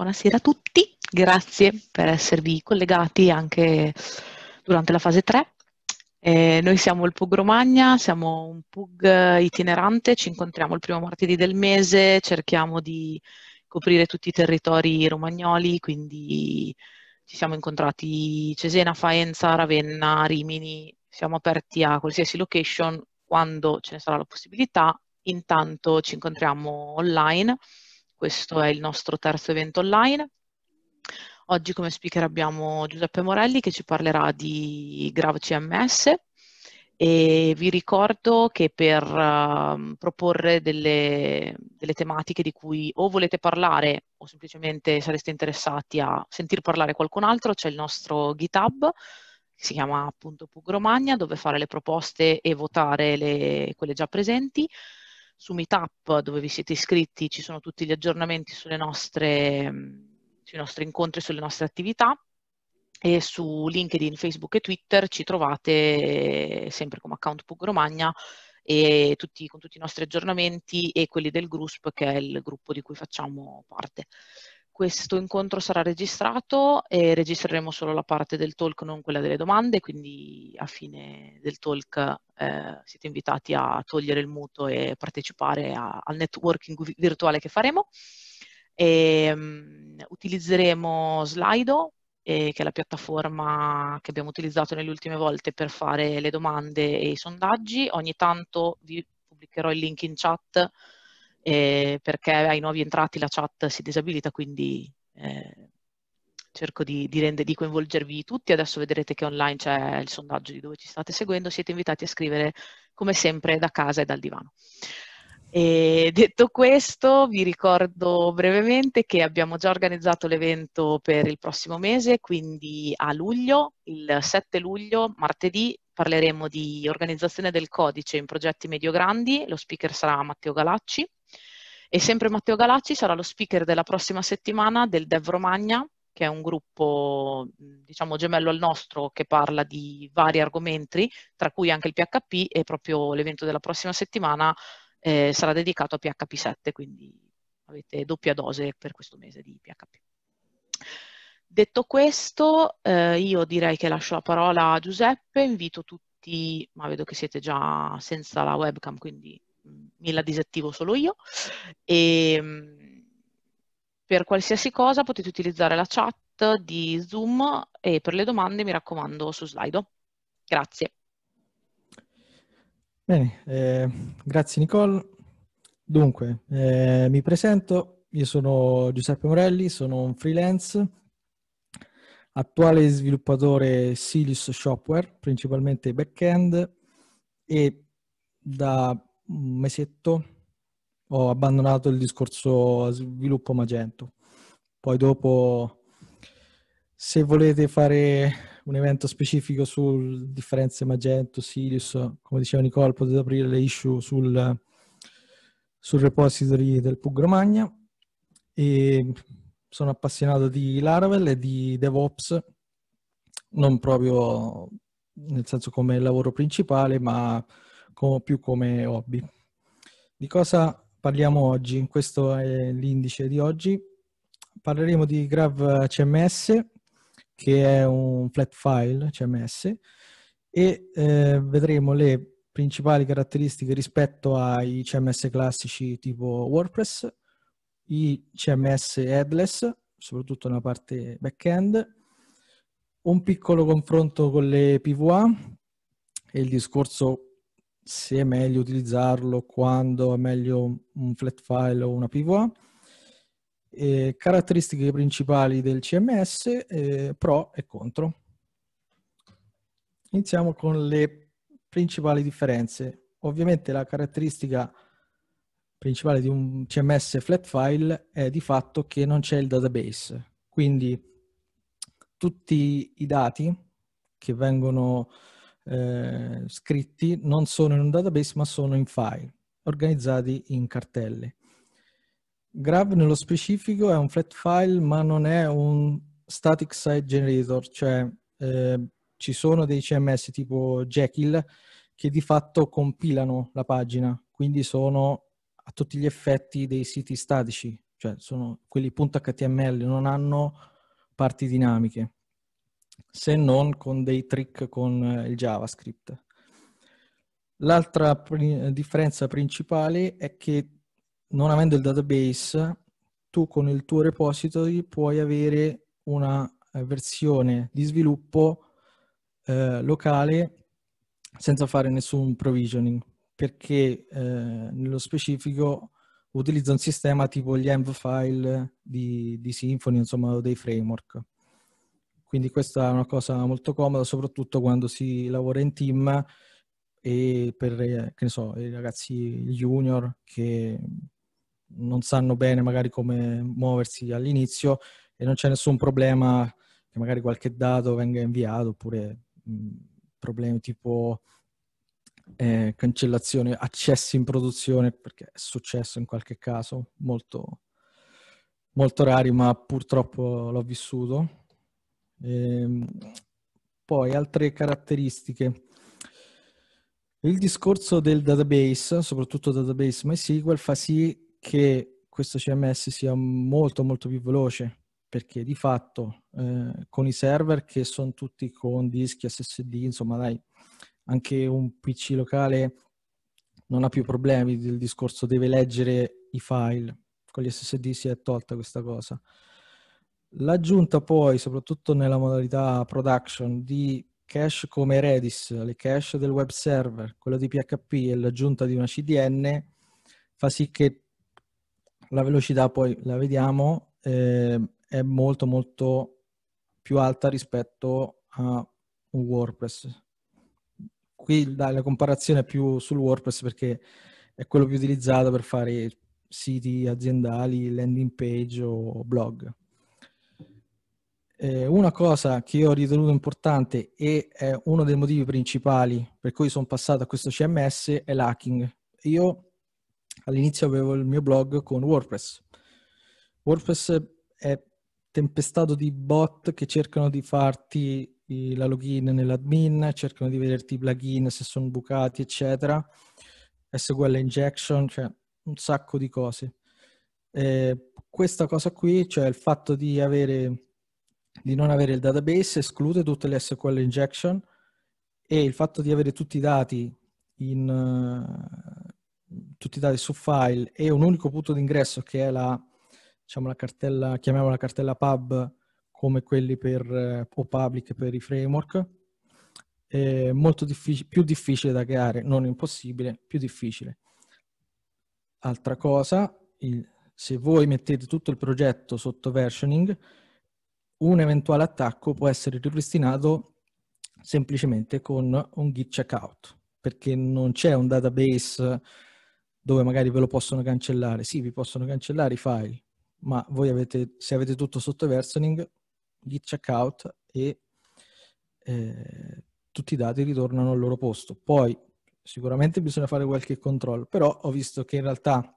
Buonasera a tutti, grazie per esservi collegati anche durante la fase 3. Eh, noi siamo il PUG Romagna, siamo un PUG itinerante, ci incontriamo il primo martedì del mese, cerchiamo di coprire tutti i territori romagnoli, quindi ci siamo incontrati Cesena, Faenza, Ravenna, Rimini, siamo aperti a qualsiasi location quando ce ne sarà la possibilità, intanto ci incontriamo online questo è il nostro terzo evento online. Oggi come speaker abbiamo Giuseppe Morelli che ci parlerà di Grav e vi ricordo che per uh, proporre delle, delle tematiche di cui o volete parlare o semplicemente sareste interessati a sentir parlare qualcun altro c'è il nostro GitHub che si chiama appunto Pugromagna, dove fare le proposte e votare le, quelle già presenti su Meetup dove vi siete iscritti ci sono tutti gli aggiornamenti nostre, mm, sui nostri incontri, sulle nostre attività e su LinkedIn, Facebook e Twitter ci trovate eh, sempre come account Pug Romagna e tutti, con tutti i nostri aggiornamenti e quelli del GRUSP che è il gruppo di cui facciamo parte. Questo incontro sarà registrato e registreremo solo la parte del talk, non quella delle domande, quindi a fine del talk eh, siete invitati a togliere il muto e partecipare a, al networking virtuale che faremo. E, um, utilizzeremo Slido, eh, che è la piattaforma che abbiamo utilizzato nelle ultime volte per fare le domande e i sondaggi. Ogni tanto vi pubblicherò il link in chat eh, perché ai nuovi entrati la chat si disabilita, quindi eh, cerco di, di, rende, di, coinvolgervi tutti. Adesso vedrete che online c'è il sondaggio di dove ci state seguendo. Siete invitati a scrivere come sempre da casa e dal divano. E detto questo, vi ricordo brevemente che abbiamo già organizzato l'evento per il prossimo mese, quindi a luglio, il 7 luglio, martedì, parleremo di organizzazione del codice in progetti medio-grandi. Lo speaker sarà Matteo Galacci. E sempre Matteo Galacci sarà lo speaker della prossima settimana del Dev Romagna, che è un gruppo diciamo gemello al nostro che parla di vari argomenti, tra cui anche il PHP e proprio l'evento della prossima settimana eh, sarà dedicato a PHP 7, quindi avete doppia dose per questo mese di PHP. Detto questo, eh, io direi che lascio la parola a Giuseppe, invito tutti, ma vedo che siete già senza la webcam, quindi mi la disattivo solo io. E, ehm, per qualsiasi cosa potete utilizzare la chat di Zoom e per le domande mi raccomando su Slido. Grazie. Bene, eh, grazie Nicole. Dunque, eh, mi presento, io sono Giuseppe Morelli, sono un freelance, attuale sviluppatore Silius Shopware, principalmente back-end e da un mesetto ho abbandonato il discorso sviluppo Magento. Poi dopo, se volete fare un evento specifico su differenze Magento, Sirius, come diceva Nicole, potete aprire le issue sul, sul repository del Pugromagna. E sono appassionato di Laravel e di DevOps, non proprio nel senso come lavoro principale, ma come, più come hobby. Di cosa parliamo oggi? Questo è l'indice di oggi. Parleremo di Grav CMS, che è un flat file CMS, e eh, vedremo le principali caratteristiche rispetto ai CMS classici tipo WordPress, i CMS headless, soprattutto nella parte back-end, un piccolo confronto con le PVA e il discorso se è meglio utilizzarlo, quando è meglio un flat file o una PVA. Eh, caratteristiche principali del CMS, eh, pro e contro. Iniziamo con le principali differenze. Ovviamente la caratteristica principale di un CMS flat file è di fatto che non c'è il database, quindi tutti i dati che vengono eh, scritti non sono in un database ma sono in file, organizzati in cartelle. Grab nello specifico è un flat file ma non è un static site generator, cioè eh, ci sono dei CMS tipo Jekyll che di fatto compilano la pagina, quindi sono a tutti gli effetti dei siti statici, cioè sono quelli .html, non hanno parti dinamiche se non con dei trick con eh, il JavaScript. L'altra pr- differenza principale è che non avendo il database, tu con il tuo repository puoi avere una eh, versione di sviluppo eh, locale senza fare nessun provisioning, perché eh, nello specifico utilizza un sistema tipo gli env file di, di Symfony, insomma, o dei framework. Quindi questa è una cosa molto comoda, soprattutto quando si lavora in team e per eh, so, i ragazzi junior che non sanno bene magari come muoversi all'inizio e non c'è nessun problema che magari qualche dato venga inviato oppure mm, problemi tipo eh, cancellazione, accessi in produzione perché è successo in qualche caso molto, molto rari ma purtroppo l'ho vissuto Ehm, poi altre caratteristiche. Il discorso del database, soprattutto database MySQL, fa sì che questo CMS sia molto molto più veloce perché di fatto eh, con i server che sono tutti con dischi SSD, insomma dai, anche un PC locale non ha più problemi del discorso deve leggere i file, con gli SSD si è tolta questa cosa. L'aggiunta poi, soprattutto nella modalità production, di cache come Redis, le cache del web server, quella di PHP e l'aggiunta di una CDN fa sì che la velocità, poi la vediamo, eh, è molto molto più alta rispetto a un WordPress. Qui dai, la comparazione è più sul WordPress perché è quello più utilizzato per fare siti aziendali, landing page o blog. Eh, una cosa che io ho ritenuto importante e è uno dei motivi principali per cui sono passato a questo CMS è l'hacking. Io all'inizio avevo il mio blog con WordPress. WordPress è tempestato di bot che cercano di farti la login nell'admin, cercano di vederti i plugin se sono bucati, eccetera. SQL injection, cioè un sacco di cose. Eh, questa cosa qui, cioè il fatto di avere di non avere il database esclude tutte le SQL injection e il fatto di avere tutti i dati, in, uh, tutti i dati su file e un unico punto d'ingresso che è la, diciamo, la cartella, chiamiamola cartella pub come quelli per, uh, o public per i framework, è molto difficile, più difficile da creare, non impossibile, più difficile. Altra cosa, il, se voi mettete tutto il progetto sotto versioning, un eventuale attacco può essere ripristinato semplicemente con un git checkout, perché non c'è un database dove magari ve lo possono cancellare. Sì, vi possono cancellare i file, ma voi avete, se avete tutto sotto versioning, git checkout e eh, tutti i dati ritornano al loro posto. Poi sicuramente bisogna fare qualche controllo, però ho visto che in realtà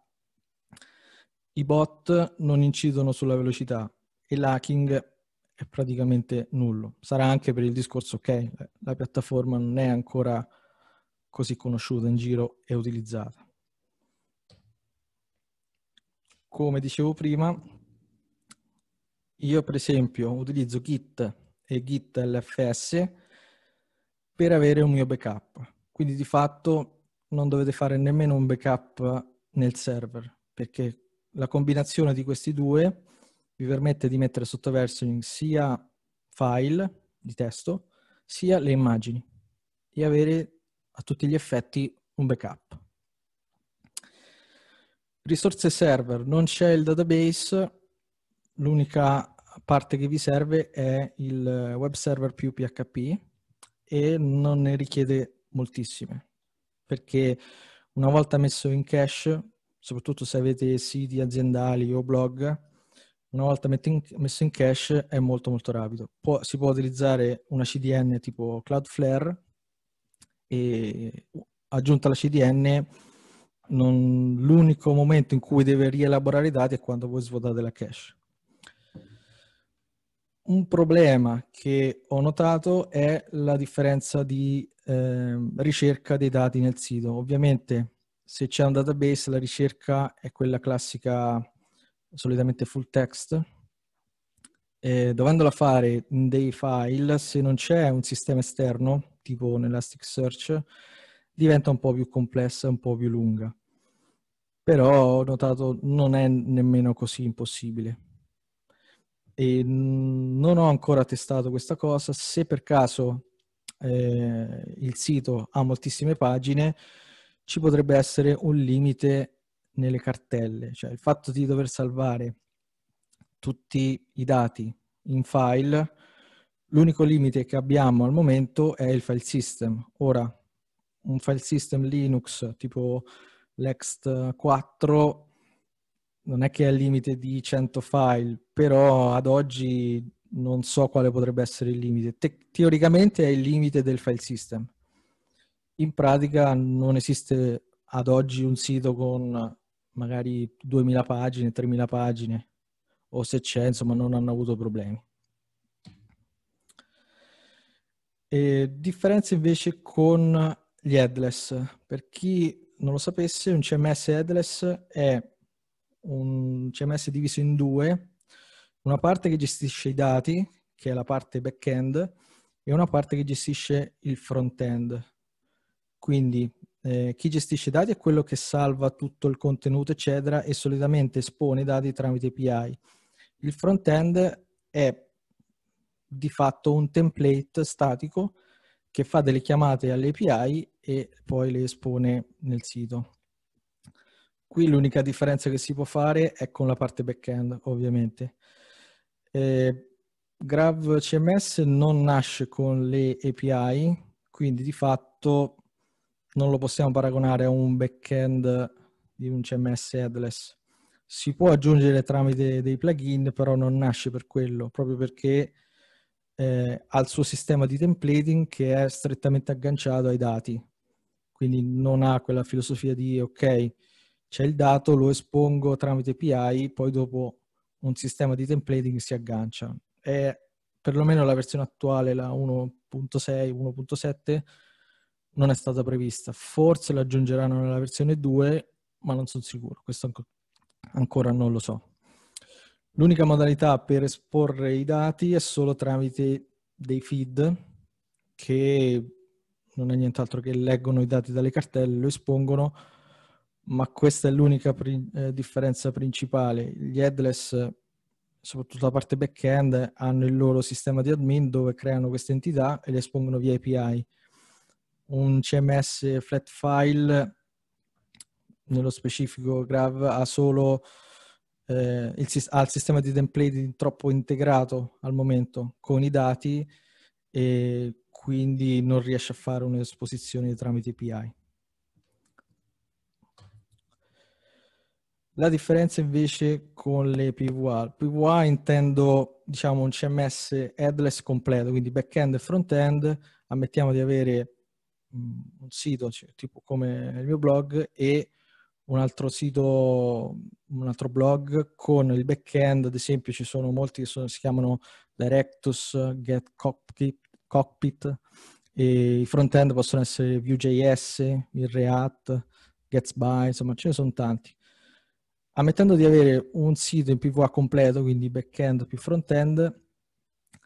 i bot non incidono sulla velocità e l'hacking è praticamente nullo. Sarà anche per il discorso che la piattaforma non è ancora così conosciuta in giro e utilizzata. Come dicevo prima, io per esempio utilizzo Git e Git LFS per avere un mio backup. Quindi di fatto non dovete fare nemmeno un backup nel server, perché la combinazione di questi due vi permette di mettere sotto versioning sia file di testo sia le immagini e avere a tutti gli effetti un backup. Risorse server, non c'è il database, l'unica parte che vi serve è il web server più PHP e non ne richiede moltissime perché una volta messo in cache, soprattutto se avete siti aziendali o blog, una volta messo in cache è molto molto rapido. Può, si può utilizzare una CDN tipo Cloudflare e aggiunta alla CDN non, l'unico momento in cui deve rielaborare i dati è quando voi svuotate la cache. Un problema che ho notato è la differenza di eh, ricerca dei dati nel sito. Ovviamente se c'è un database la ricerca è quella classica solitamente full text, e dovendola fare in dei file, se non c'è un sistema esterno, tipo un Elasticsearch, diventa un po' più complessa, un po' più lunga. Però ho notato non è nemmeno così impossibile. E non ho ancora testato questa cosa. Se per caso eh, il sito ha moltissime pagine, ci potrebbe essere un limite nelle cartelle, cioè il fatto di dover salvare tutti i dati in file, l'unico limite che abbiamo al momento è il file system. Ora, un file system Linux tipo l'ext 4 non è che è al limite di 100 file, però ad oggi non so quale potrebbe essere il limite. Te- teoricamente è il limite del file system. In pratica non esiste ad oggi un sito con magari 2000 pagine, 3000 pagine o se c'è, insomma non hanno avuto problemi. E differenza invece con gli headless. Per chi non lo sapesse, un CMS headless è un CMS diviso in due, una parte che gestisce i dati, che è la parte back-end, e una parte che gestisce il front-end. Quindi eh, chi gestisce i dati è quello che salva tutto il contenuto, eccetera, e solitamente espone i dati tramite API. Il front-end è di fatto un template statico che fa delle chiamate alle API e poi le espone nel sito. Qui l'unica differenza che si può fare è con la parte back-end, ovviamente. Eh, Graph non nasce con le API, quindi di fatto non lo possiamo paragonare a un backend di un CMS headless. Si può aggiungere tramite dei plugin, però non nasce per quello, proprio perché eh, ha il suo sistema di templating che è strettamente agganciato ai dati. Quindi non ha quella filosofia di ok, c'è il dato, lo espongo tramite API, poi dopo un sistema di templating si aggancia. È perlomeno la versione attuale, la 1.6, 1.7, non è stata prevista. Forse la aggiungeranno nella versione 2, ma non sono sicuro. Questo ancora non lo so. L'unica modalità per esporre i dati è solo tramite dei feed che non è nient'altro che leggono i dati dalle cartelle, lo espongono, ma questa è l'unica pri- eh, differenza principale. Gli headless, soprattutto la parte back-end, hanno il loro sistema di admin dove creano queste entità e le espongono via API un CMS flat file, nello specifico Grav, ha solo eh, il, ha il sistema di template troppo integrato al momento con i dati e quindi non riesce a fare un'esposizione tramite API. La differenza invece con le PVA. PVA intendo diciamo un CMS headless completo, quindi back-end e front-end. Ammettiamo di avere un sito cioè, tipo come il mio blog e un altro sito, un altro blog con il back-end, ad esempio ci sono molti che sono, si chiamano Directus, Get Cockpit, Cockpit e i front-end possono essere Vue.js, il React, Gatsby, insomma ce ne sono tanti. Ammettendo di avere un sito in PVA completo, quindi back-end più front-end,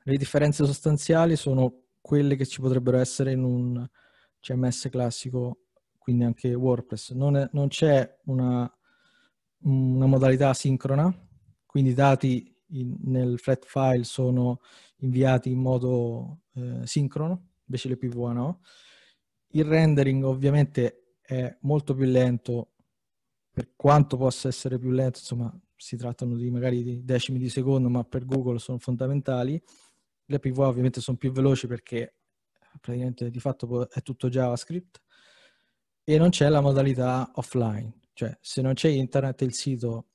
le differenze sostanziali sono quelle che ci potrebbero essere in un, CMS classico, quindi anche WordPress. Non, è, non c'è una, una, modalità sincrona, quindi i dati in, nel flat file sono inviati in modo eh, sincrono, invece le PVA no. Il rendering ovviamente è molto più lento, per quanto possa essere più lento, insomma si trattano di magari di decimi di secondo, ma per Google sono fondamentali. Le PVA ovviamente sono più veloci perché praticamente di fatto è tutto JavaScript e non c'è la modalità offline, cioè se non c'è internet il sito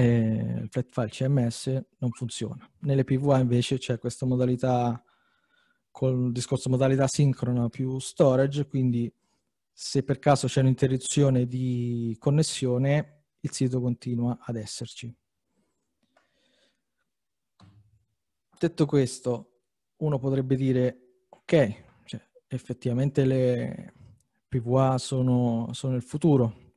il eh, flat file CMS non funziona. Nelle PVA invece c'è questa modalità con il discorso modalità sincrona più storage, quindi se per caso c'è un'interruzione di connessione il sito continua ad esserci. Detto questo, uno potrebbe dire ok, cioè, effettivamente le PVA sono, sono, il futuro,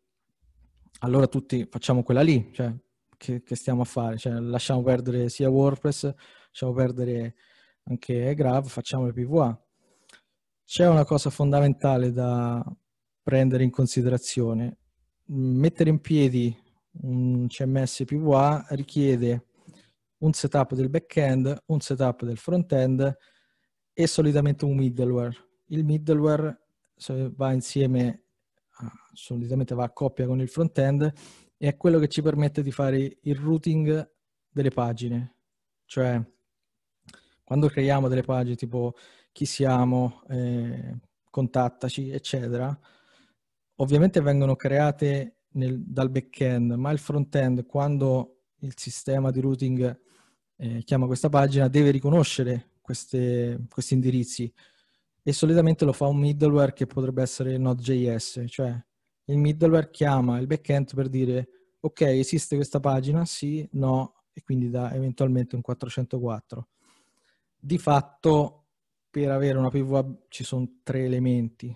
allora tutti facciamo quella lì, cioè, che, che, stiamo a fare? Cioè, lasciamo perdere sia WordPress, lasciamo perdere anche Graph, facciamo le PVA. C'è una cosa fondamentale da prendere in considerazione. Mettere in piedi un CMS PVA richiede un setup del back-end, un setup del front-end è solitamente un middleware. Il middleware va insieme, ah, solitamente va a coppia con il front-end e è quello che ci permette di fare il routing delle pagine. Cioè, quando creiamo delle pagine tipo chi siamo, eh, contattaci, eccetera, ovviamente vengono create nel, dal back-end, ma il front-end, quando il sistema di routing eh, chiama questa pagina, deve riconoscere queste, questi indirizzi e solitamente lo fa un middleware che potrebbe essere Node.js, cioè il middleware chiama il backend per dire ok esiste questa pagina, sì, no, e quindi dà eventualmente un 404. Di fatto per avere una PWA ci sono tre elementi,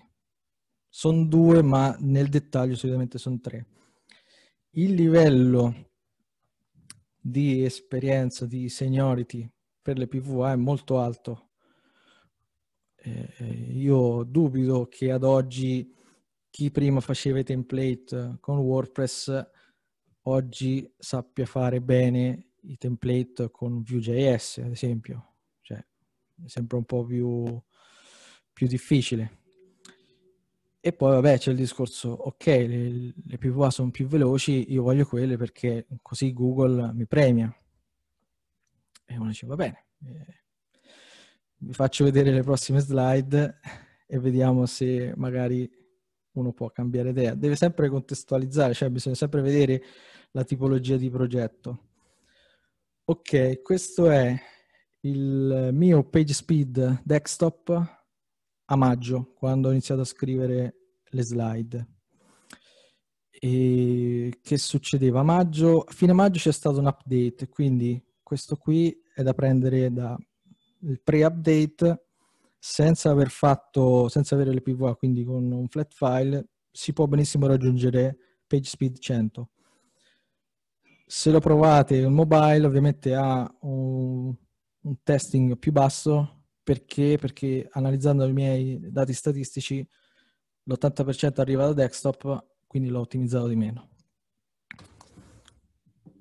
sono due ma nel dettaglio solitamente sono tre. Il livello di esperienza, di seniority per le PVA è molto alto. Eh, eh, io dubito che ad oggi chi prima faceva i template con WordPress oggi sappia fare bene i template con Vue.js, ad esempio. Cioè, mi sembra un po' più, più difficile. E poi vabbè c'è il discorso, ok, le, le PVA sono più veloci, io voglio quelle perché così Google mi premia. E uno dice, va bene, eh, vi faccio vedere le prossime slide e vediamo se magari uno può cambiare idea. Deve sempre contestualizzare, cioè bisogna sempre vedere la tipologia di progetto. Ok, questo è il mio PageSpeed desktop a maggio, quando ho iniziato a scrivere le slide. E che succedeva? A maggio, a fine maggio c'è stato un update, quindi questo qui è da prendere dal pre-update senza aver fatto, senza avere le PVA, quindi con un flat file, si può benissimo raggiungere page speed 100. Se lo provate in mobile, ovviamente ha un, un testing più basso, perché? Perché analizzando i miei dati statistici l'80% arriva da desktop, quindi l'ho ottimizzato di meno.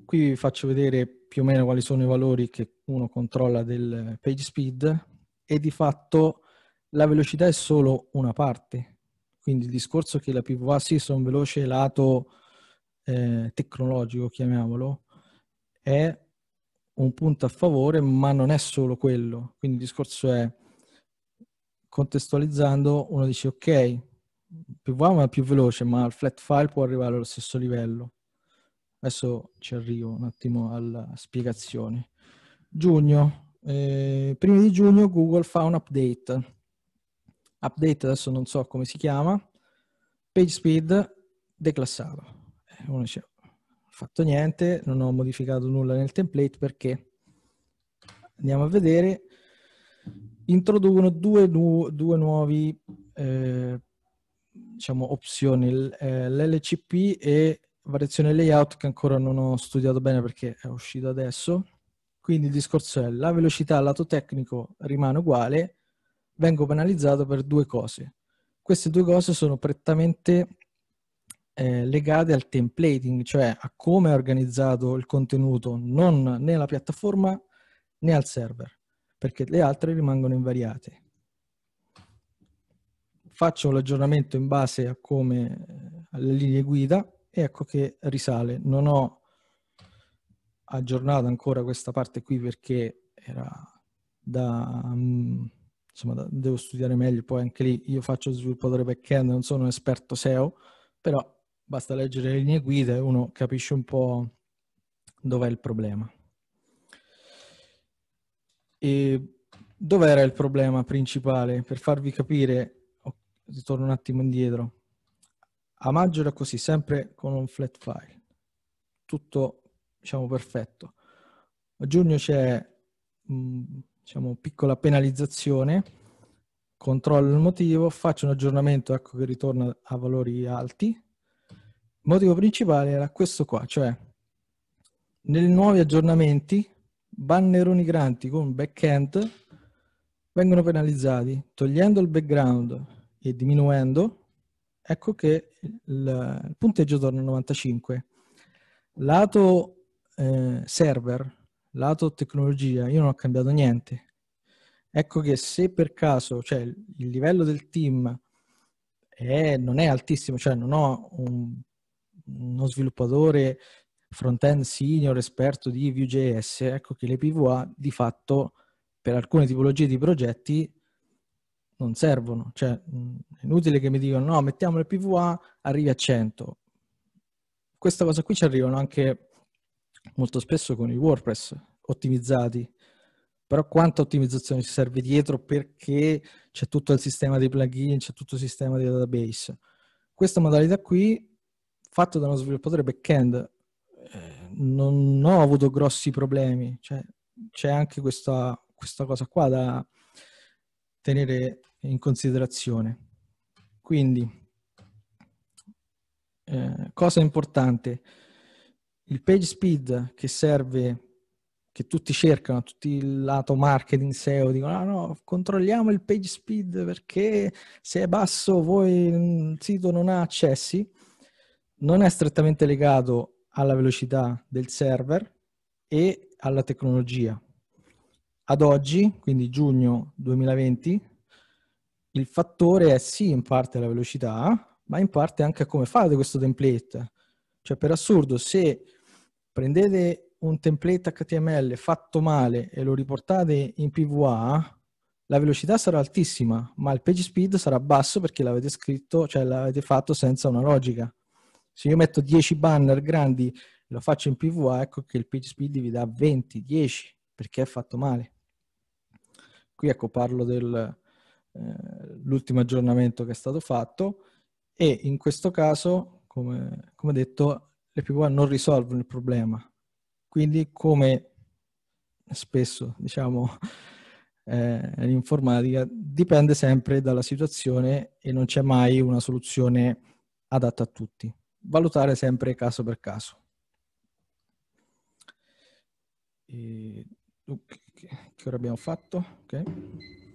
Qui vi faccio vedere più o meno quali sono i valori che uno controlla del page speed e di fatto la velocità è solo una parte. Quindi il discorso che la PVA sì sono veloce lato eh, tecnologico, chiamiamolo, è un punto a favore, ma non è solo quello. Quindi il discorso è, contestualizzando, uno dice ok, PVA è più veloce, ma il flat file può arrivare allo stesso livello. Adesso ci arrivo un attimo alla spiegazione. Giugno, eh, prima di giugno Google fa un update. Update adesso non so come si chiama, page speed declassato. Eh, uno dice, fatto niente, non ho modificato nulla nel template perché andiamo a vedere, introducono due, nu- due nuove eh, diciamo, opzioni, l- eh, l'LCP e variazione layout che ancora non ho studiato bene perché è uscito adesso. Quindi il discorso è la velocità lato tecnico rimane uguale, vengo penalizzato per due cose. Queste due cose sono prettamente eh, legate al templating, cioè a come è organizzato il contenuto, non né alla piattaforma né al server, perché le altre rimangono invariate. Faccio l'aggiornamento in base a come eh, alle linee guida e ecco che risale. Non ho aggiornato ancora questa parte qui perché era da... Mm, insomma, da, devo studiare meglio, poi anche lì io faccio sviluppatore back-end, non sono un esperto SEO, però basta leggere le linee guida e uno capisce un po' dov'è il problema. E dov'era il problema principale? Per farvi capire, ritorno un attimo indietro, a maggio era così, sempre con un flat file, tutto diciamo perfetto. A giugno c'è mm, diciamo piccola penalizzazione, controllo il motivo, faccio un aggiornamento, ecco che ritorna a valori alti. Il motivo principale era questo qua, cioè nei nuovi aggiornamenti banneroni grandi con backend vengono penalizzati togliendo il background e diminuendo ecco che il, il punteggio torna a 95. Lato eh, server, lato tecnologia, io non ho cambiato niente. Ecco che se per caso, cioè il livello del team è, non è altissimo, cioè non ho un, uno sviluppatore front-end senior esperto di Vue.js, ecco che le PVA di fatto per alcune tipologie di progetti non servono. Cioè, mm, è inutile che mi dicano no, mettiamo il PVA, arrivi a 100. Questa cosa qui ci arrivano anche molto spesso con i WordPress ottimizzati. Però quanta ottimizzazione ci serve dietro perché c'è tutto il sistema dei plugin, c'è tutto il sistema dei database. Questa modalità qui, fatta da uno sviluppatore back-end, eh, non ho avuto grossi problemi. Cioè, c'è anche questa, questa cosa qua da tenere in considerazione. Quindi, eh, cosa importante, il page speed che serve, che tutti cercano, tutti il lato marketing SEO dicono ah no, controlliamo il page speed perché se è basso voi mm, il sito non ha accessi, non è strettamente legato alla velocità del server e alla tecnologia. Ad oggi, quindi giugno 2020, il fattore è sì in parte la velocità, ma in parte anche come fate questo template. Cioè per assurdo, se prendete un template HTML fatto male e lo riportate in PVA, la velocità sarà altissima, ma il page speed sarà basso perché l'avete scritto, cioè l'avete fatto senza una logica. Se io metto 10 banner grandi e lo faccio in PVA, ecco che il page speed vi dà 20, 10, perché è fatto male. Qui ecco parlo del, eh, l'ultimo aggiornamento che è stato fatto e in questo caso, come, come detto, le PPA non risolvono il problema. Quindi come spesso diciamo eh, l'informatica dipende sempre dalla situazione e non c'è mai una soluzione adatta a tutti. Valutare sempre caso per caso. E, che ora abbiamo fatto? Okay.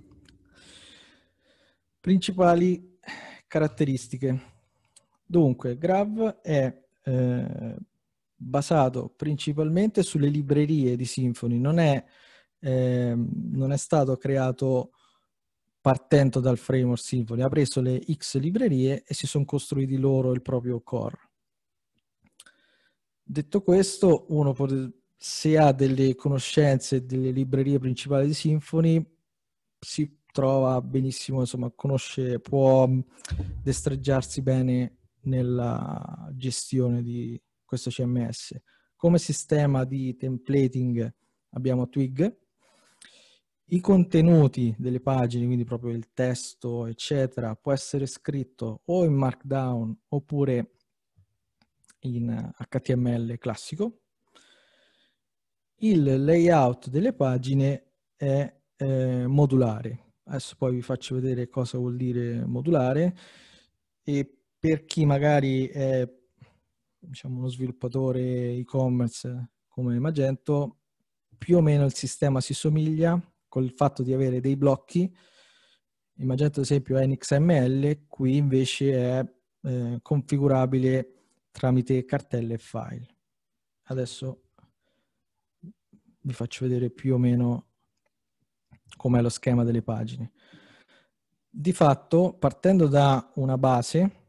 Principali caratteristiche. Dunque, Grav è eh, basato principalmente sulle librerie di Symfony, non è, eh, non è stato creato partendo dal framework Symfony, ha preso le X librerie e si sono costruiti loro il proprio core. Detto questo, uno se ha delle conoscenze delle librerie principali di Symfony, si trova benissimo, insomma, conosce, può mm, destreggiarsi bene nella gestione di questo CMS. Come sistema di templating abbiamo Twig, i contenuti delle pagine, quindi proprio il testo, eccetera, può essere scritto o in Markdown oppure in HTML classico. Il layout delle pagine è eh, modulare, adesso poi vi faccio vedere cosa vuol dire modulare e per chi magari è diciamo, uno sviluppatore e-commerce come Magento, più o meno il sistema si somiglia col fatto di avere dei blocchi. In Magento ad esempio è in XML, qui invece è eh, configurabile tramite cartelle e file. Adesso vi faccio vedere più o meno come lo schema delle pagine. Di fatto, partendo da una base,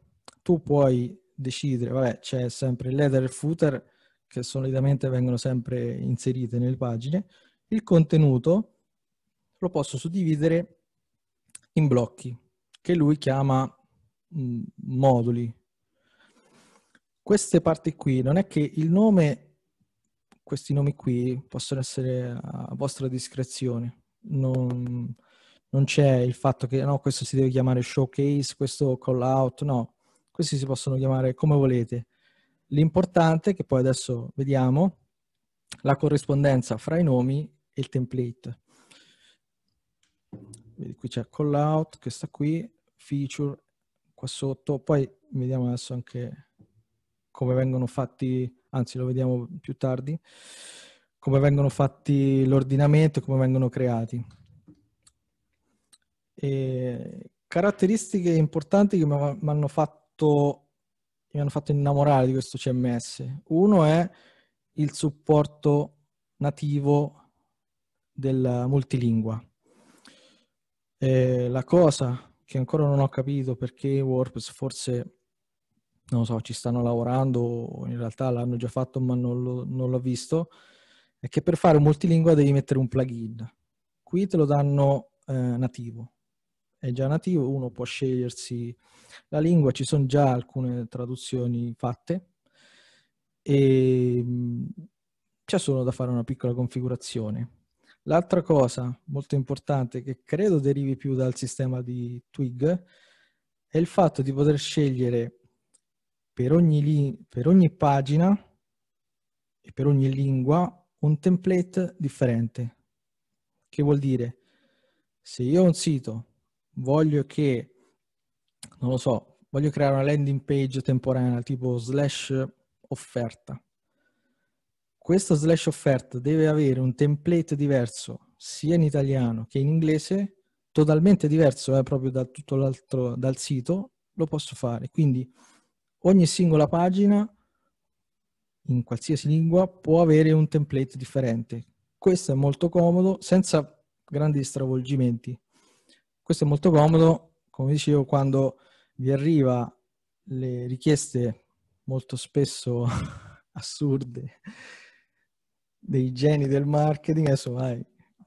tu puoi decidere, vabbè, c'è sempre il leader e il footer che solitamente vengono sempre inserite nelle pagine, il contenuto lo posso suddividere in blocchi, che lui chiama moduli. Queste parti qui, non è che il nome, questi nomi qui possono essere a vostra discrezione, non, non c'è il fatto che no, questo si deve chiamare showcase, questo call out, no, questi si possono chiamare come volete. L'importante, che poi adesso vediamo, la corrispondenza fra i nomi e il template. Vedi, qui c'è call out, questa qui, feature, qua sotto, poi vediamo adesso anche come vengono fatti, anzi lo vediamo più tardi come vengono fatti l'ordinamento, e come vengono creati. E caratteristiche importanti che mi hanno fatto, mi hanno fatto innamorare di questo CMS. Uno è il supporto nativo della multilingua. E la cosa che ancora non ho capito perché WordPress forse, non lo so, ci stanno lavorando, in realtà l'hanno già fatto ma non, lo, non l'ho visto, è che per fare un multilingua devi mettere un plugin. Qui te lo danno eh, nativo. È già nativo, uno può scegliersi la lingua, ci sono già alcune traduzioni fatte e c'è mm, solo da fare una piccola configurazione. L'altra cosa molto importante che credo derivi più dal sistema di Twig è il fatto di poter scegliere per ogni, per ogni pagina e per ogni lingua un template differente. Che vuol dire? Se io ho un sito, voglio che, non lo so, voglio creare una landing page temporanea tipo slash offerta. Questo slash offerta deve avere un template diverso sia in italiano che in inglese, totalmente diverso eh, proprio da tutto l'altro, dal sito, lo posso fare. Quindi ogni singola pagina in qualsiasi lingua può avere un template differente. Questo è molto comodo senza grandi stravolgimenti. Questo è molto comodo, come dicevo, quando vi arriva le richieste molto spesso assurde dei geni del marketing. Adesso vai,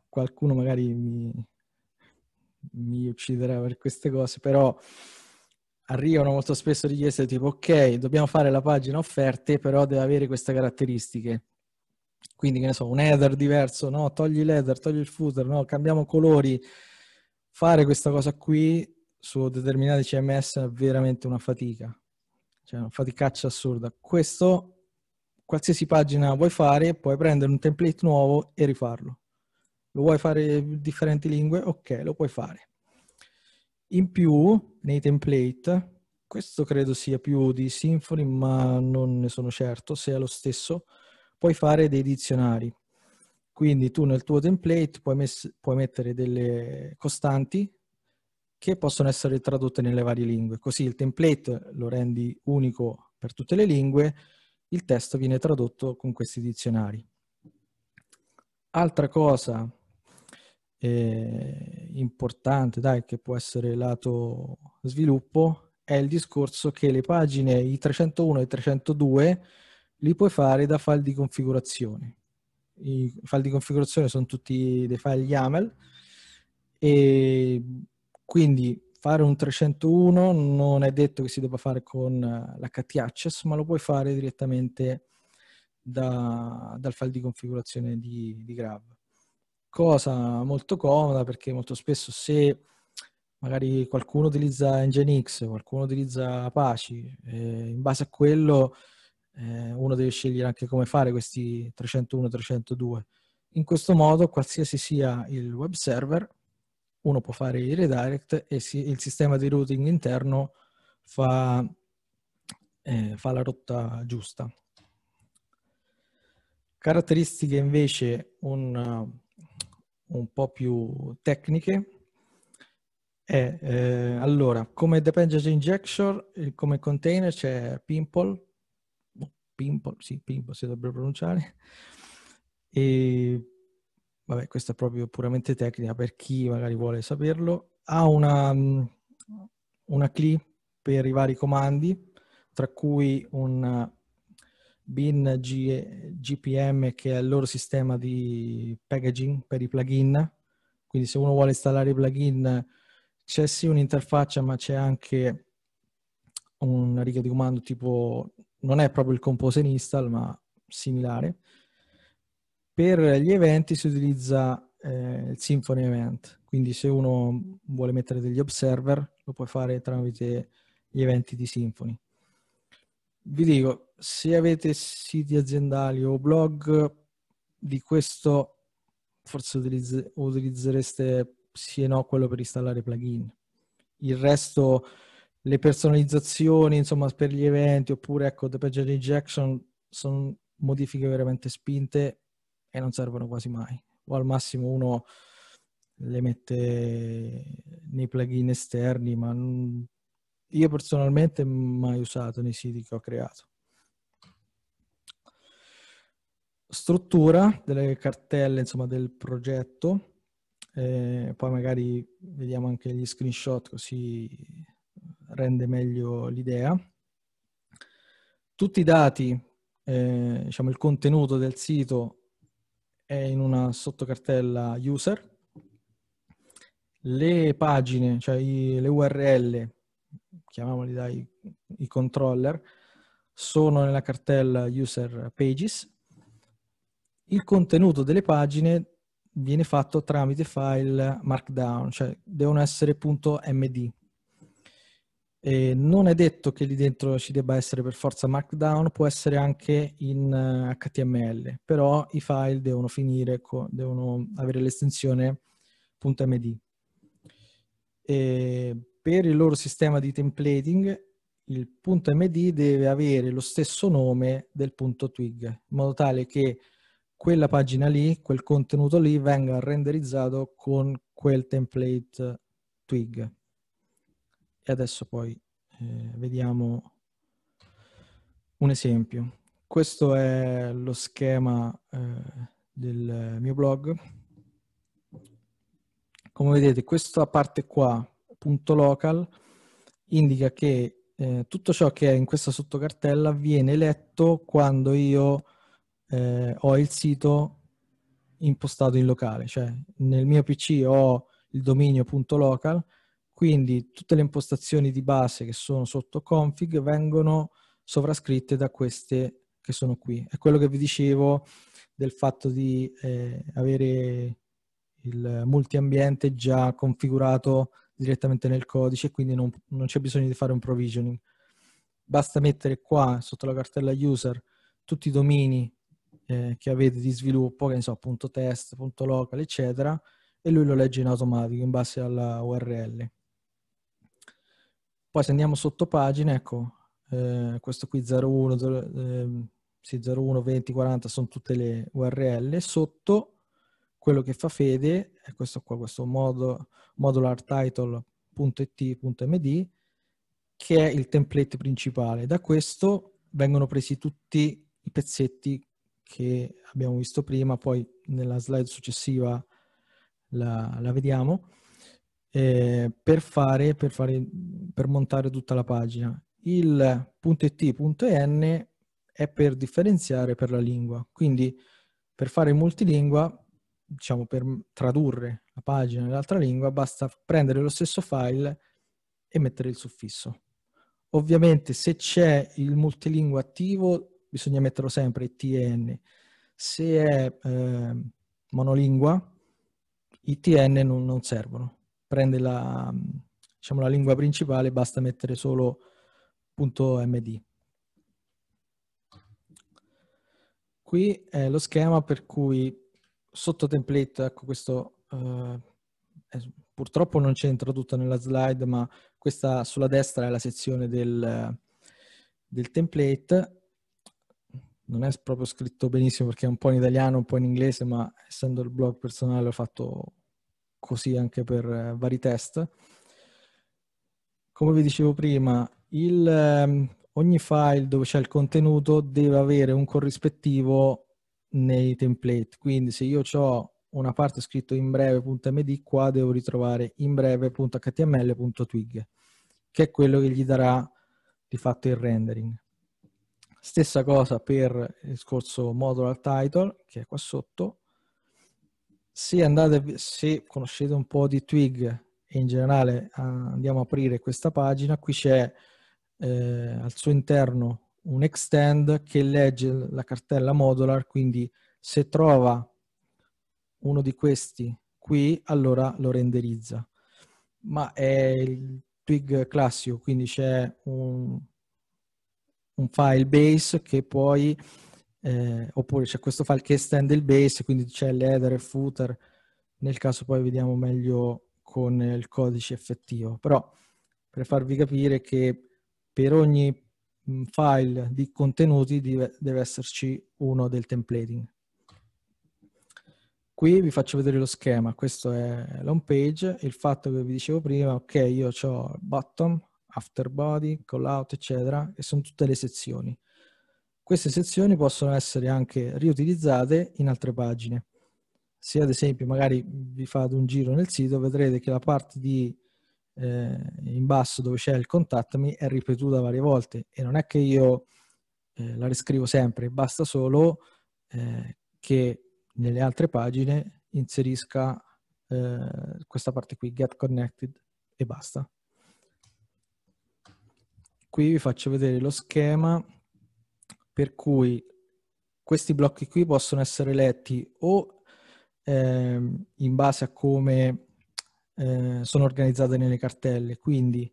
qualcuno magari mi, mi ucciderà per queste cose, però arrivano molto spesso richieste tipo ok, dobbiamo fare la pagina offerte, però deve avere queste caratteristiche. Quindi, che ne so, un header diverso, no? Togli l'header, togli il footer, no? Cambiamo colori. Fare questa cosa qui su determinati CMS è veramente una fatica. Cioè, una faticaccia assurda. Questo, qualsiasi pagina vuoi fare, puoi prendere un template nuovo e rifarlo. Lo vuoi fare in differenti lingue? Ok, lo puoi fare. In più, nei template, questo credo sia più di Symfony, ma non ne sono certo se è lo stesso, puoi fare dei dizionari. Quindi tu nel tuo template puoi, mess- puoi mettere delle costanti che possono essere tradotte nelle varie lingue. Così il template lo rendi unico per tutte le lingue, il testo viene tradotto con questi dizionari. Altra cosa eh, importante, dai, che può essere lato sviluppo, è il discorso che le pagine i 301 e i 302 li puoi fare da file di configurazione. I file di configurazione sono tutti dei file YAML e quindi fare un 301 non è detto che si debba fare con l'HT access, ma lo puoi fare direttamente da, dal file di configurazione di, di Grab cosa molto comoda perché molto spesso se magari qualcuno utilizza Nginx, qualcuno utilizza Apache, eh, in base a quello eh, uno deve scegliere anche come fare questi 301 302. In questo modo, qualsiasi sia il web server, uno può fare i redirect e si, il sistema di routing interno fa, eh, fa la rotta giusta. Caratteristiche invece un un po' più tecniche è eh, allora come dependency Injection, come container c'è Pimple, boh, Pimple, sì, Pimple si dovrebbe pronunciare, e vabbè, questa è proprio puramente tecnica per chi magari vuole saperlo. Ha una, una CLI per i vari comandi, tra cui un bin G- GPM che è il loro sistema di packaging per i plugin. Quindi se uno vuole installare i plugin c'è sì un'interfaccia ma c'è anche una riga di comando tipo non è proprio il compose install ma similare. Per gli eventi si utilizza eh, il Symfony Event, quindi se uno vuole mettere degli observer lo puoi fare tramite gli eventi di Symfony vi dico, se avete siti aziendali o blog di questo, forse utilizz- utilizzereste sì e no quello per installare plugin. Il resto, le personalizzazioni, insomma, per gli eventi, oppure ecco, the page rejection, sono modifiche veramente spinte e non servono quasi mai. O al massimo uno le mette nei plugin esterni, ma io personalmente mai usato nei siti che ho creato. Struttura delle cartelle, insomma, del progetto. Eh, poi magari vediamo anche gli screenshot così rende meglio l'idea. Tutti i dati, eh, diciamo il contenuto del sito è in una sottocartella user. Le pagine, cioè i, le URL chiamiamoli dai i controller, sono nella cartella user pages. Il contenuto delle pagine viene fatto tramite file markdown, cioè devono essere .md. E non è detto che lì dentro ci debba essere per forza markdown, può essere anche in HTML, eh, però i file devono finire, devono avere l'estensione .md. E per il loro sistema di templating il punto MD deve avere lo stesso nome del punto twig, in modo tale che quella pagina lì, quel contenuto lì venga renderizzato con quel template twig. E adesso poi eh, vediamo un esempio. Questo è lo schema eh, del mio blog. Come vedete, questa parte qua .local indica che eh, tutto ciò che è in questa sottocartella viene letto quando io eh, ho il sito impostato in locale, cioè nel mio PC ho il dominio.local, quindi tutte le impostazioni di base che sono sotto config vengono sovrascritte da queste che sono qui. È quello che vi dicevo del fatto di eh, avere il multiambiente già configurato direttamente nel codice, quindi non, non c'è bisogno di fare un provisioning. Basta mettere qua sotto la cartella user tutti i domini eh, che avete di sviluppo, che ne so, punto .test, punto .local, eccetera, e lui lo legge in automatico in base alla URL. Poi se andiamo sotto pagina, ecco, eh, questo qui 01, eh, sì, 01, 20, 40 sono tutte le URL, sotto quello che fa fede è questo qua, questo modo, modulartitle.it.md che è il template principale. Da questo vengono presi tutti i pezzetti che abbiamo visto prima, poi nella slide successiva la, la vediamo, eh, per, fare, per, fare, per montare tutta la pagina. Il .it.n è per differenziare per la lingua, quindi per fare multilingua diciamo, per tradurre la pagina nell'altra lingua, basta prendere lo stesso file e mettere il suffisso. Ovviamente se c'è il multilingua attivo bisogna metterlo sempre ITN, se è eh, monolingua ITN non, non servono, prende la, diciamo, la lingua principale, basta mettere solo .md. Qui è lo schema per cui sotto template, ecco questo eh, è, purtroppo non c'è introdotto nella slide, ma questa sulla destra è la sezione del, del template. Non è proprio scritto benissimo perché è un po' in italiano, un po' in inglese, ma essendo il blog personale ho fatto così anche per eh, vari test. Come vi dicevo prima, il, ehm, ogni file dove c'è il contenuto deve avere un corrispettivo nei template. Quindi se io ho una parte scritta in breve.md, qua devo ritrovare in breve.html.twig, che è quello che gli darà di fatto il rendering. Stessa cosa per il discorso modular title, che è qua sotto. Se, andate, se conoscete un po' di Twig e in generale ah, andiamo a aprire questa pagina, qui c'è eh, al suo interno un extend che legge la cartella modular, quindi se trova uno di questi qui, allora lo renderizza. Ma è il twig classico, quindi c'è un, un file base che poi, eh, oppure c'è questo file che estende il base, quindi c'è l'header e footer, nel caso poi vediamo meglio con il codice effettivo. Però per farvi capire che per ogni file di contenuti deve esserci uno del templating. Qui vi faccio vedere lo schema, questo è l'home page, il fatto che vi dicevo prima, ok, io ho bottom, after body, call out, eccetera, e sono tutte le sezioni. Queste sezioni possono essere anche riutilizzate in altre pagine. Se ad esempio magari vi fate un giro nel sito, vedrete che la parte di eh, in basso dove c'è il contattami è ripetuta varie volte e non è che io eh, la riscrivo sempre, basta solo eh, che nelle altre pagine inserisca eh, questa parte qui, get connected e basta. Qui vi faccio vedere lo schema per cui questi blocchi qui possono essere letti o ehm, in base a come eh, sono organizzate nelle cartelle, quindi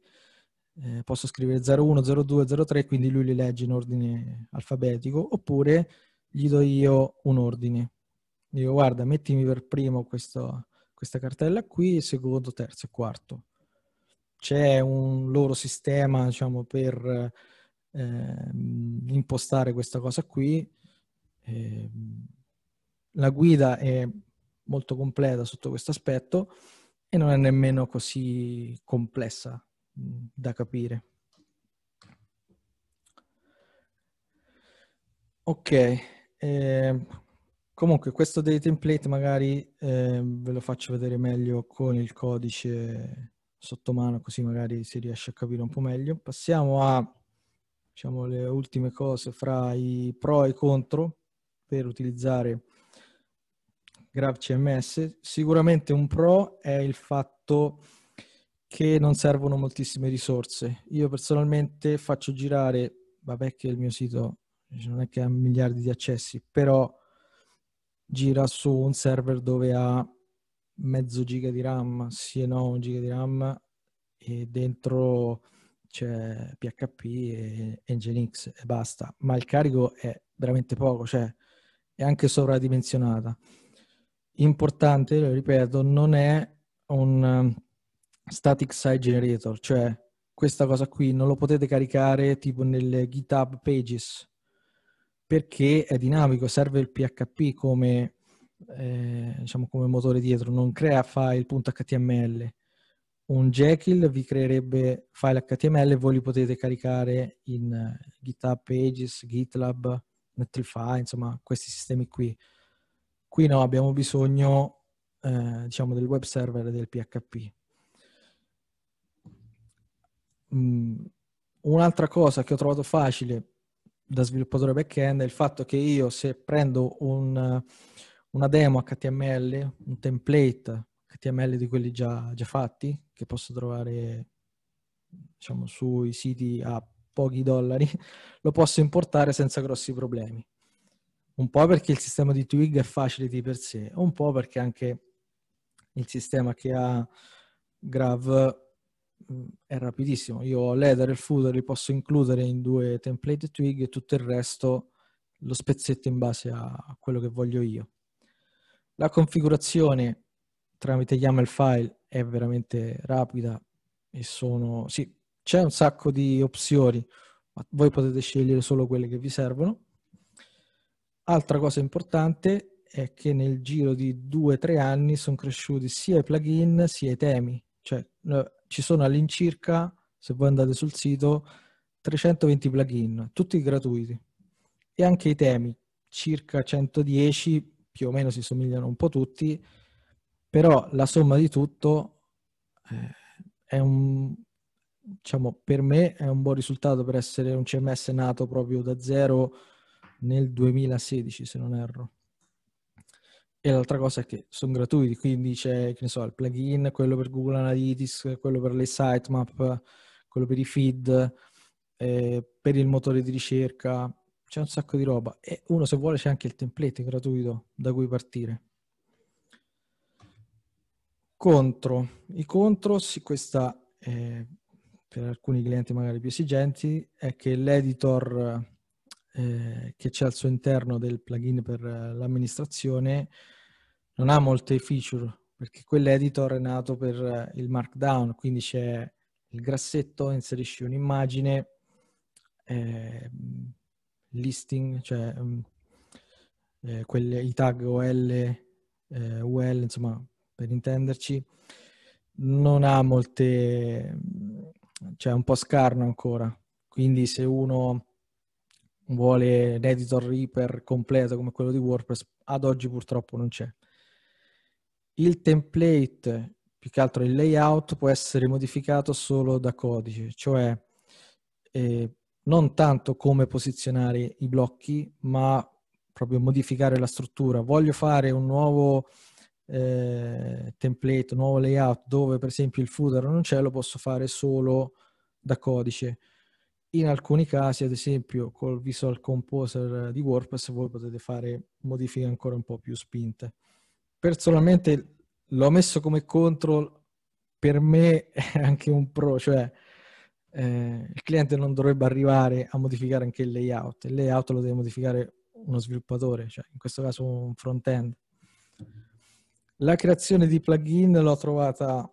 eh, posso scrivere 01, 02, 03, quindi lui li legge in ordine alfabetico, oppure gli do io un ordine. Dico guarda, mettimi per primo questo, questa cartella qui, secondo, terzo e quarto. C'è un loro sistema, diciamo, per eh, impostare questa cosa qui. Eh, la guida è molto completa sotto questo aspetto e non è nemmeno così complessa mm, da capire. Ok, eh, comunque questo dei template magari eh, ve lo faccio vedere meglio con il codice sotto mano così magari si riesce a capire un po' meglio. Passiamo a diciamo, le ultime cose fra i pro e i contro per utilizzare GraphCMS. Sicuramente un pro è il fatto che non servono moltissime risorse. Io personalmente faccio girare, vabbè che il mio sito cioè, non è che ha miliardi di accessi, però gira su un server dove ha mezzo giga di RAM, sì e no un giga di RAM, e dentro c'è PHP e Nginx e basta, ma il carico è veramente poco, cioè è anche sovradimensionata importante, lo ripeto, non è un ehm, static site generator, cioè questa cosa qui non lo potete caricare tipo nelle GitHub pages perché è dinamico, serve il PHP come, eh, diciamo come motore dietro, non crea file.html. Un Jekyll vi creerebbe file HTML e voi li potete caricare in eh, GitHub Pages, GitLab, Netlify, insomma questi sistemi qui. Qui no, abbiamo bisogno eh, diciamo del web server e del PHP. Mm, un'altra cosa che ho trovato facile da sviluppatore back-end è il fatto che io se prendo un, una demo HTML, un template HTML di quelli già, già fatti, che posso trovare diciamo, sui siti a pochi dollari, lo posso importare senza grossi problemi un po' perché il sistema di Twig è facile di per sé, un po' perché anche il sistema che ha Grav mm, è rapidissimo. Io ho l'header e il footer, li posso includere in due template Twig e tutto il resto lo spezzetto in base a quello che voglio io. La configurazione tramite YAML file è veramente rapida e sono... Sì, c'è un sacco di opzioni, ma voi potete scegliere solo quelle che vi servono. Altra cosa importante è che nel giro di 2-3 anni sono cresciuti sia i plugin sia i temi, cioè ci sono all'incirca, se voi andate sul sito, 320 plugin, tutti gratuiti e anche i temi, circa 110, più o meno si somigliano un po' tutti, però la somma di tutto eh, è un, diciamo, per me è un buon risultato per essere un CMS nato proprio da zero nel 2016 se non erro. E l'altra cosa è che sono gratuiti, quindi c'è, che ne so, il plugin, quello per Google Analytics, quello per le sitemap, quello per i feed, eh, per il motore di ricerca, c'è un sacco di roba. E uno se vuole c'è anche il template gratuito da cui partire. Contro. I contro, sì, questa eh, per alcuni clienti magari più esigenti, è che l'editor eh, che c'è al suo interno del plugin per eh, l'amministrazione non ha molte feature perché quell'editor è nato per eh, il markdown, quindi c'è il grassetto, inserisci un'immagine, eh, listing, cioè mm, eh, quelle, i tag OL, eh, UL, insomma, per intenderci, non ha molte, mm, cioè è un po' scarno ancora. Quindi se uno vuole l'editor iper completo come quello di WordPress, ad oggi purtroppo non c'è. Il template, più che altro il layout, può essere modificato solo da codice, cioè eh, non tanto come posizionare i blocchi, ma proprio modificare la struttura. Voglio fare un nuovo eh, template, un nuovo layout dove per esempio il footer non c'è, lo posso fare solo da codice in alcuni casi, ad esempio col Visual Composer di WordPress, voi potete fare modifiche ancora un po' più spinte. Personalmente l'ho messo come control, per me è anche un pro, cioè eh, il cliente non dovrebbe arrivare a modificare anche il layout, il layout lo deve modificare uno sviluppatore, cioè in questo caso un front-end. La creazione di plugin l'ho trovata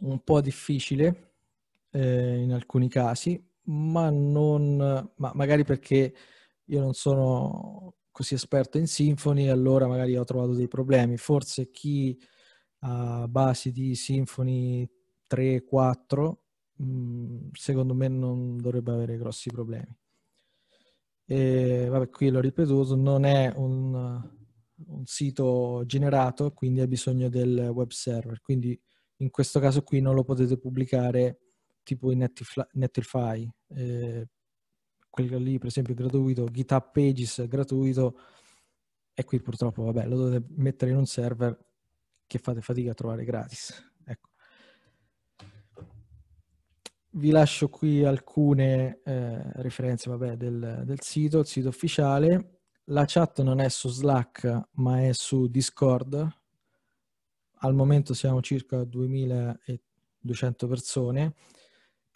un po' difficile eh, in alcuni casi, ma non, ma magari perché io non sono così esperto in Symfony, allora magari ho trovato dei problemi. Forse chi ha basi di Symfony 3, 4, secondo me non dovrebbe avere grossi problemi. E, vabbè, qui l'ho ripetuto, non è un, un sito generato, quindi ha bisogno del web server, quindi in questo caso qui non lo potete pubblicare tipo i Netlify, eh, quello lì per esempio è gratuito, GitHub Pages è gratuito e qui purtroppo vabbè, lo dovete mettere in un server che fate fatica a trovare gratis. Ecco. Vi lascio qui alcune eh, referenze vabbè, del, del sito, il sito ufficiale. La chat non è su Slack ma è su Discord. Al momento siamo circa 2200 persone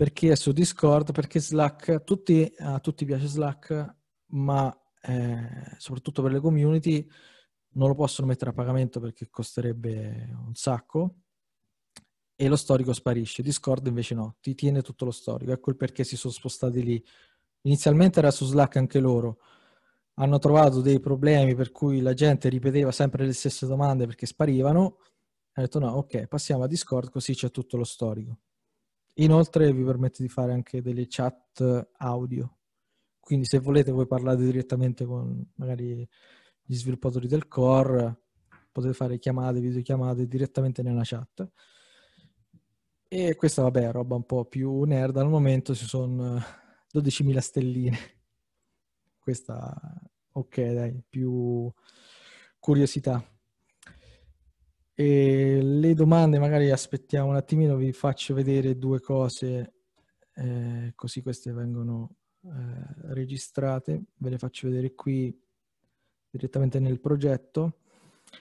per chi è su Discord, perché Slack, a tutti, a tutti piace Slack, ma eh, soprattutto per le community non lo possono mettere a pagamento perché costerebbe un sacco e lo storico sparisce. Discord invece no, ti tiene tutto lo storico. Ecco il perché si sono spostati lì. Inizialmente era su Slack anche loro. Hanno trovato dei problemi per cui la gente ripeteva sempre le stesse domande perché sparivano. Ha detto no, ok, passiamo a Discord così c'è tutto lo storico. Inoltre vi permette di fare anche delle chat audio, quindi se volete voi parlate direttamente con magari gli sviluppatori del core, potete fare chiamate, videochiamate direttamente nella chat. E questa, vabbè, è roba un po' più nerd al momento, ci sono eh, 12.000 stelline. Questa, ok, dai, più curiosità. E le domande magari aspettiamo un attimino, vi faccio vedere due cose, eh, così queste vengono eh, registrate, ve le faccio vedere qui direttamente nel progetto.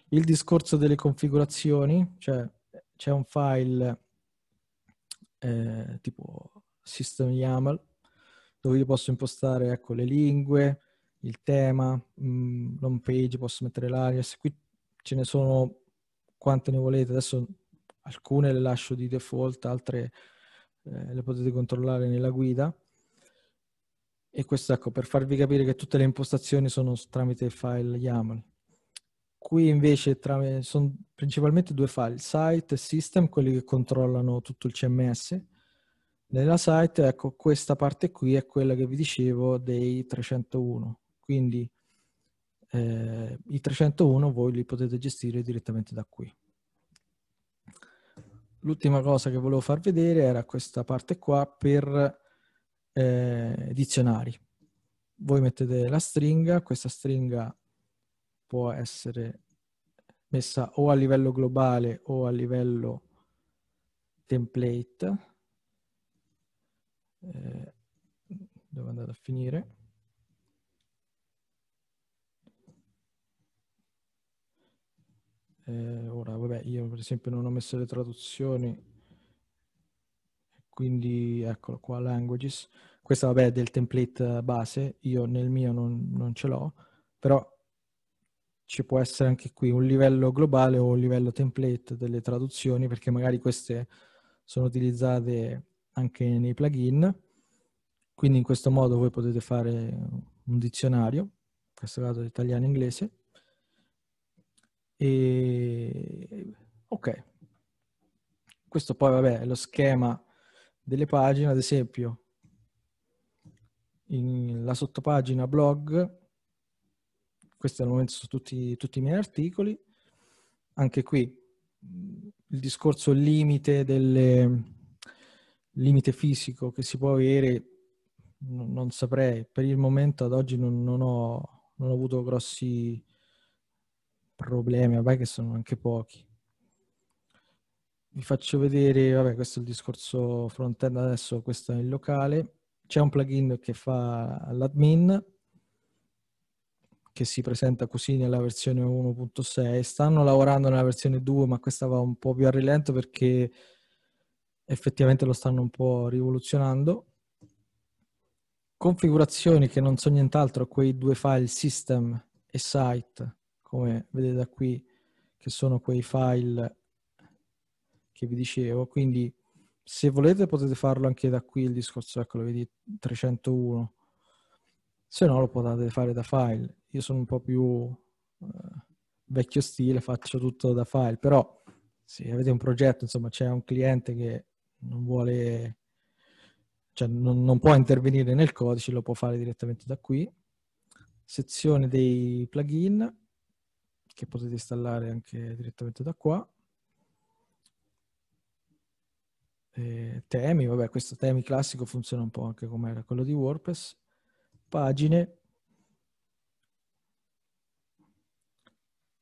Il discorso delle configurazioni, cioè c'è un file eh, tipo system YAML dove io posso impostare ecco, le lingue, il tema, mm, l'home page, posso mettere l'alias, qui ce ne sono quante ne volete. Adesso alcune le lascio di default, altre eh, le potete controllare nella guida. E questo ecco per farvi capire che tutte le impostazioni sono tramite file YAML. Qui invece sono principalmente due file, site e system, quelli che controllano tutto il CMS. Nella site, ecco, questa parte qui è quella che vi dicevo dei 301. Quindi eh, i 301 voi li potete gestire direttamente da qui. L'ultima cosa che volevo far vedere era questa parte qua per eh, dizionari. Voi mettete la stringa, questa stringa può essere messa o a livello globale o a livello template. Eh, dove è andata a finire? Eh, ora, vabbè, io per esempio non ho messo le traduzioni, quindi eccolo qua, languages. Questa vabbè è del template eh, base, io nel mio non, non ce l'ho, però ci può essere anche qui un livello globale o un livello template delle traduzioni, perché magari queste sono utilizzate anche nei plugin. Quindi in questo modo voi potete fare un dizionario, in questo caso italiano-inglese, e... Ok. Questo poi, vabbè, è lo schema delle pagine, ad esempio, in la sottopagina blog, questo è al momento su tutti, tutti i miei articoli, anche qui il discorso limite, delle, limite fisico che si può avere, non, saprei, per il momento ad oggi non, non, ho, non ho avuto grossi problemi, vabbè che sono anche pochi. Vi faccio vedere, vabbè questo è il discorso front-end adesso, questo è il locale. C'è un plugin che fa l'admin, che si presenta così nella versione 1.6. Stanno lavorando nella versione 2, ma questa va un po' più a rilento perché effettivamente lo stanno un po' rivoluzionando. Configurazioni che non sono nient'altro, quei due file system e site come vedete da qui, che sono quei file che vi dicevo. Quindi se volete potete farlo anche da qui il discorso, ecco vedi 301. Se no lo potete fare da file. Io sono un po' più eh, vecchio stile, faccio tutto da file, però se avete un progetto, insomma c'è un cliente che non vuole, cioè non, non può intervenire nel codice, lo può fare direttamente da qui. Sezione dei plugin, che potete installare anche direttamente da qua. Eh, temi, vabbè, questo temi classico funziona un po' anche come era quello di WordPress. Pagine.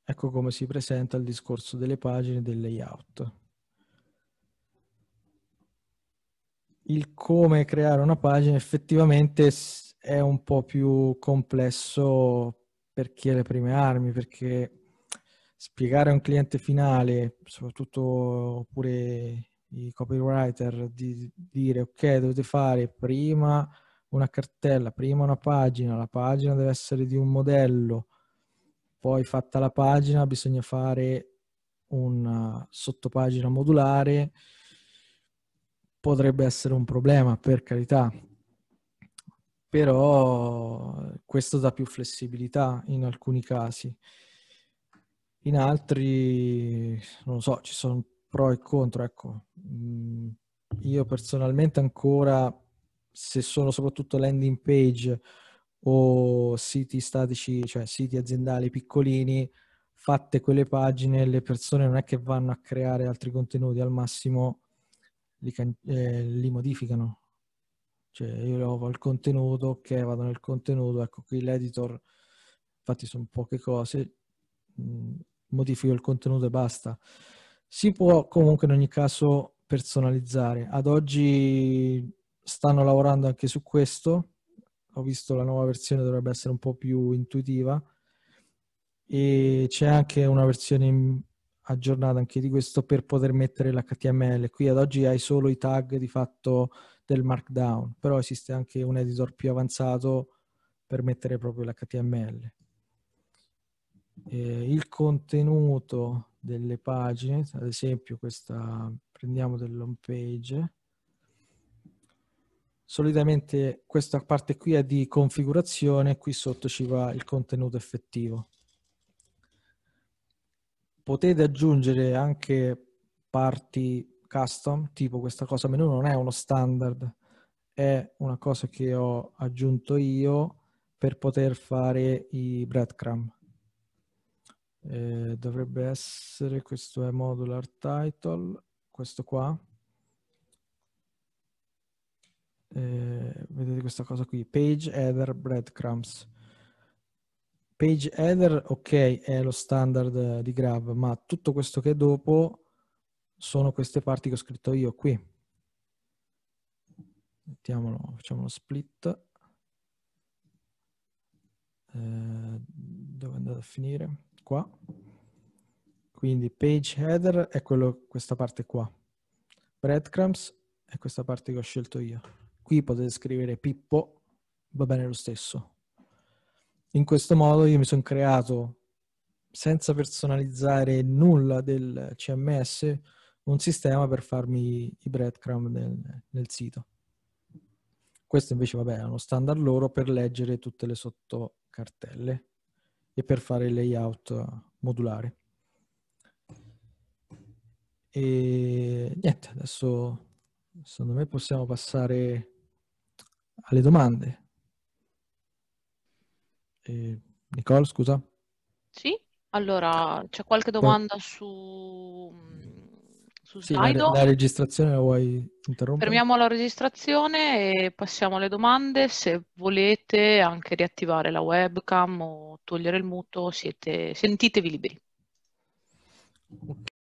Ecco come si presenta il discorso delle pagine del layout. Il come creare una pagina effettivamente è un po' più complesso per chi ha le prime armi, perché spiegare a un cliente finale, soprattutto pure i copywriter, di dire ok, dovete fare prima una cartella, prima una pagina, la pagina deve essere di un modello, poi fatta la pagina bisogna fare una sottopagina modulare, potrebbe essere un problema, per carità. Però questo dà più flessibilità in alcuni casi in altri, non so, ci sono pro e contro, ecco. Mm, io personalmente ancora, se sono soprattutto landing page o siti statici, cioè siti aziendali piccolini, fatte quelle pagine, le persone non è che vanno a creare altri contenuti, al massimo li, eh, li modificano. Cioè io ho il contenuto, ok, vado nel contenuto, ecco qui l'editor, infatti sono poche cose, mm, modifico il contenuto e basta. Si può comunque in ogni caso personalizzare. Ad oggi stanno lavorando anche su questo. Ho visto la nuova versione dovrebbe essere un po' più intuitiva e c'è anche una versione aggiornata anche di questo per poter mettere l'HTML. Qui ad oggi hai solo i tag di fatto del Markdown, però esiste anche un editor più avanzato per mettere proprio l'HTML eh, il contenuto delle pagine, ad esempio questa prendiamo dell'home page, solitamente questa parte qui è di configurazione, qui sotto ci va il contenuto effettivo. Potete aggiungere anche parti custom, tipo questa cosa menu non è uno standard, è una cosa che ho aggiunto io per poter fare i breadcrumb eh, dovrebbe essere, questo è modular title, questo qua. Eh, vedete questa cosa qui, page header breadcrumbs. Page header, ok, è lo standard eh, di Grab, ma tutto questo che è dopo sono queste parti che ho scritto io qui. Mettiamolo, facciamo uno split. Eh, dove è andato a finire? qua. Quindi page header è quello, questa parte qua. Breadcrumbs è questa parte che ho scelto io. Qui potete scrivere Pippo, va bene lo stesso. In questo modo io mi sono creato, senza personalizzare nulla del CMS, un sistema per farmi i breadcrumb nel, nel sito. Questo invece, vabbè, è uno standard loro per leggere tutte le sottocartelle e per fare il layout modulare. E niente, adesso secondo me possiamo passare alle domande. E Nicole, scusa. Sì, allora c'è qualche domanda su su sì, La, la, registrazione la vuoi interrompere? Fermiamo la registrazione e passiamo alle domande. Se volete anche riattivare la webcam o togliere il muto, siete... sentitevi liberi. Okay.